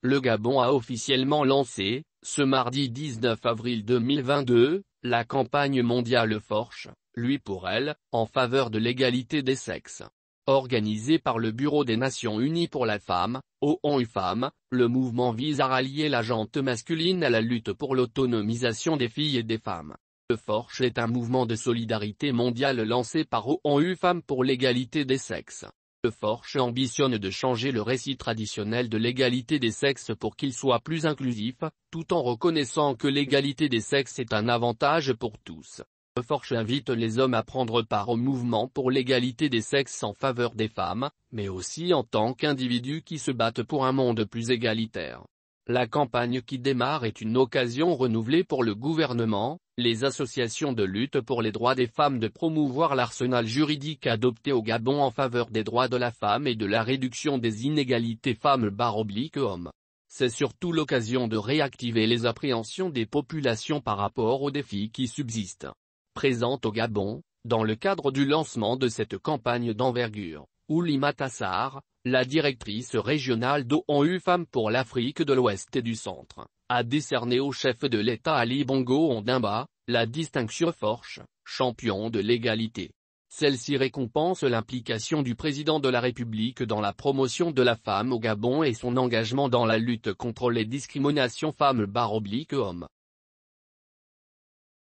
Le Gabon a officiellement lancé, ce mardi 19 avril 2022, la campagne mondiale Forche, lui pour elle, en faveur de l'égalité des sexes. Organisée par le Bureau des Nations Unies pour la Femme, ONU Femmes, le mouvement vise à rallier la jante masculine à la lutte pour l'autonomisation des filles et des femmes. Le Forche est un mouvement de solidarité mondiale lancé par ONU Femmes pour l'égalité des sexes. Le Forche ambitionne de changer le récit traditionnel de l'égalité des sexes pour qu'il soit plus inclusif, tout en reconnaissant que l'égalité des sexes est un avantage pour tous. Le Forche invite les hommes à prendre part au mouvement pour l'égalité des sexes en faveur des femmes, mais aussi en tant qu'individus qui se battent pour un monde plus égalitaire. La campagne qui démarre est une occasion renouvelée pour le gouvernement, les associations de lutte pour les droits des femmes de promouvoir l'arsenal juridique adopté au Gabon en faveur des droits de la femme et de la réduction des inégalités femmes-hommes. C'est surtout l'occasion de réactiver les appréhensions des populations par rapport aux défis qui subsistent. Présente au Gabon, dans le cadre du lancement de cette campagne d'envergure, Oulima Tassar, la directrice régionale d'ONU Femmes pour l'Afrique de l'Ouest et du Centre, a décerné au chef de l'État Ali Bongo Ondimba, la distinction Forche, champion de l'égalité. Celle-ci récompense l'implication du président de la République dans la promotion de la femme au Gabon et son engagement dans la lutte contre les discriminations femmes-hommes.